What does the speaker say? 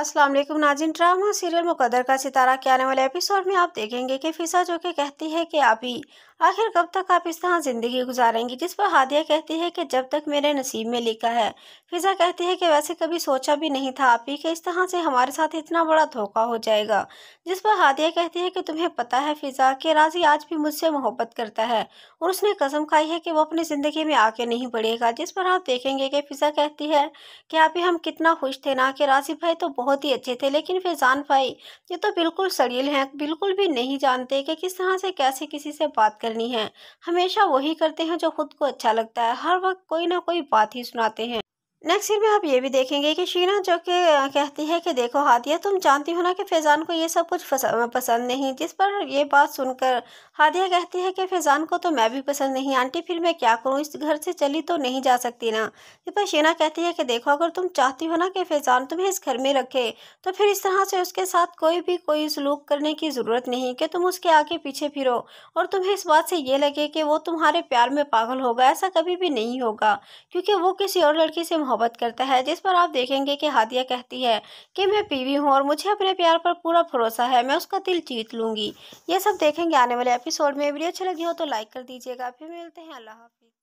Aslam Nazin drama serial Muqaddar ka Sitara के आने वाले एपिसोड में आप देखेंगे कि फिसा जो कि कहती है कि अभी आखिर कब तक आप इस तरह ज़िंदगी गुजारेंगी जिस पर हादिया कहती है कि जब तक मेरे नसीब में लिखा है फिज़ा कहती है कि वैसे कभी सोचा भी नहीं था आप ही कि इस तरह से हमारे साथ इतना बड़ा धोखा हो जाएगा जिस पर हादिया कहती है कि तुम्हें पता है फिज़ा कि राजी आज भी मुझसे मोहब्बत करता है और उसने कसम खाई है कि वो अपनी ज़िंदगी में आगे नहीं बढ़ेगा जिस पर आप देखेंगे कि फिज़ा कहती है कि आप ही हम कितना खुश थे ना कि राजी भाई तो बहुत ही अच्छे थे लेकिन फिजान भाई ये तो बिल्कुल सड़ील हैं बिल्कुल भी नहीं जानते कि किस तरह से कैसे किसी से बात कर करनी है हमेशा वही करते हैं जो खुद को अच्छा लगता है हर वक्त कोई ना कोई बात ही सुनाते हैं नेक्स्ट सीन में आप ये भी देखेंगे कि शीना जो कि कहती है कि देखो हादिया तुम जानती हो ना कि फैज़ान को ये सब कुछ पसंद नहीं जिस पर ये बात सुनकर हादिया कहती है कि फैज़ान को तो मैं भी पसंद नहीं आंटी फिर मैं क्या करूँ इस घर से चली तो नहीं जा सकती ना इस पर शीना कहती है कि देखो अगर तुम चाहती हो ना कि फैज़ान तुम्हें इस घर में रखे तो फिर इस तरह से उसके साथ कोई भी कोई सलूक करने की ज़रूरत नहीं कि तुम उसके आगे पीछे फिरो और तुम्हें इस बात से ये लगे कि वो तुम्हारे प्यार में पागल होगा ऐसा कभी भी नहीं होगा क्योंकि वो किसी और लड़की से मोहब्बत करता है जिस पर आप देखेंगे कि हादिया कहती है कि मैं पीवी हूँ और मुझे अपने प्यार पर पूरा भरोसा है मैं उसका दिल जीत लूँगी ये सब देखेंगे आने वाले एपिसोड में वीडियो अच्छी लगी हो तो लाइक कर दीजिएगा फिर मिलते हैं अल्लाह हाफिज़